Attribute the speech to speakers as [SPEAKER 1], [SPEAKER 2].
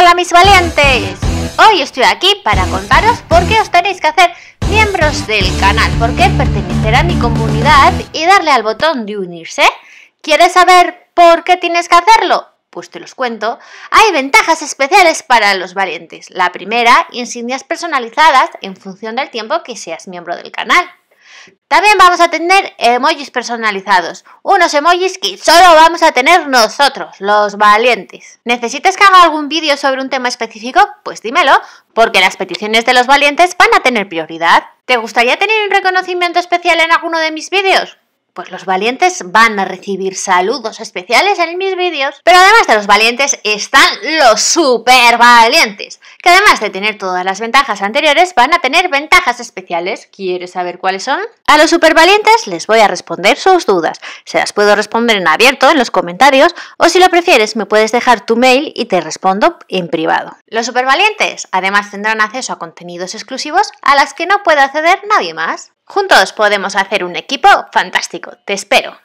[SPEAKER 1] Hola mis valientes, hoy estoy aquí para contaros por qué os tenéis que hacer miembros del canal, por qué pertenecer a mi comunidad y darle al botón de unirse. ¿Quieres saber por qué tienes que hacerlo? Pues te los cuento. Hay ventajas especiales para los valientes. La primera, insignias personalizadas en función del tiempo que seas miembro del canal. También vamos a tener emojis personalizados, unos emojis que solo vamos a tener nosotros, los valientes. ¿Necesitas que haga algún vídeo sobre un tema específico? Pues dímelo, porque las peticiones de los valientes van a tener prioridad. ¿Te gustaría tener un reconocimiento especial en alguno de mis vídeos? Pues los valientes van a recibir saludos especiales en mis vídeos. Pero además de los valientes están los super valientes que además de tener todas las ventajas anteriores, van a tener ventajas especiales. ¿Quieres saber cuáles son? A los supervalientes les voy a responder sus dudas. Se las puedo responder en abierto en los comentarios o si lo prefieres me puedes dejar tu mail y te respondo en privado. Los supervalientes además tendrán acceso a contenidos exclusivos a las que no puede acceder nadie más. Juntos podemos hacer un equipo fantástico. Te espero.